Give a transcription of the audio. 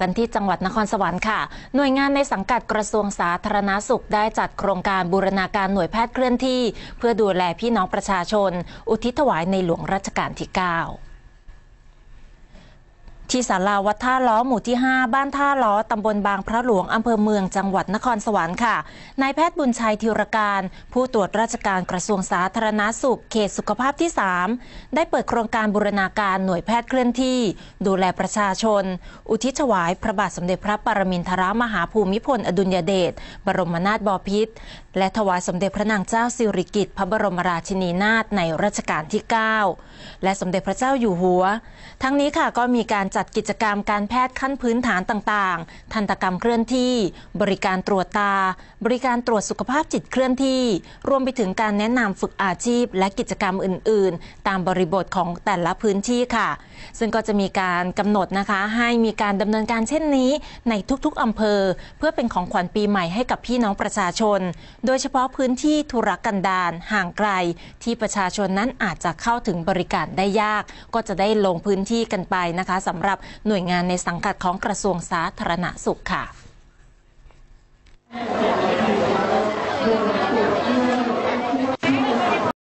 กันที่จังหวัดนครสวรรค์ค่ะ หน่วยงานในสังกัดกระทรวงสาธารณาสุขได้จัดโครงการบูรณาการหน่วยแพทย์เคลื่อนที่ เพื่อดูแลพี่น้องประชาชน อุทิศถวายในหลวงรัชกาลที่ 9ที่ศาลาวัดท่าล้อหมู่ที่ 5 บ้านท่าล้อ ตำบลบางพระหลวงอำเภอเมืองจังหวัดนครสวรรค์ค่ะนายแพทย์บุญชัยธิรการ ผู้ตรวจราชการกระทรวงสาธารณาสุข เขตสุขภาพที่ 3 ได้เปิดโครงการบูรณาการหน่วยแพทย์เคลื่อนที่ ดูแลประชาชน อุทิศถวาย พระบาทสมเด็จพระปรมินทรมหาภูมิพลอดุลยเดชบรมนาถบพิตรและถวายสมเด็จพระนางเจ้าสิริกิติ์พระบรมราชินีนาถในรัชกาลที่ 9 และสมเด็จพระเจ้าอยู่หัวทั้งนี้ค่ะก็มีการจัดดกิจกรรมการแพทย์ขั้นพื้นฐานต่าง ๆ ทันตกรรมเคลื่อนที่ บริการตรวจตา บริการตรวจสุขภาพจิตเคลื่อนที่ รวมไปถึงการแนะนำฝึกอาชีพและกิจกรรมอื่นๆ ตามบริบทของแต่ละพื้นที่ค่ะ ซึ่งก็จะมีการกำหนดนะคะให้มีการดำเนินการเช่นนี้ ในทุกๆอำเภอ เพื่อเป็นของขวัญปีใหม่ให้กับพี่น้องประชาชน โดยเฉพาะพื้นที่ทุรกันดารห่างไกล ที่ประชาชนนั้นอาจจะเข้าถึงบริการได้ยาก ก็จะได้ลงพื้นที่กันไปนะคะสำหรับหน่วยงานในสังกัดของกระทรวงสาธารณสุขค่ะ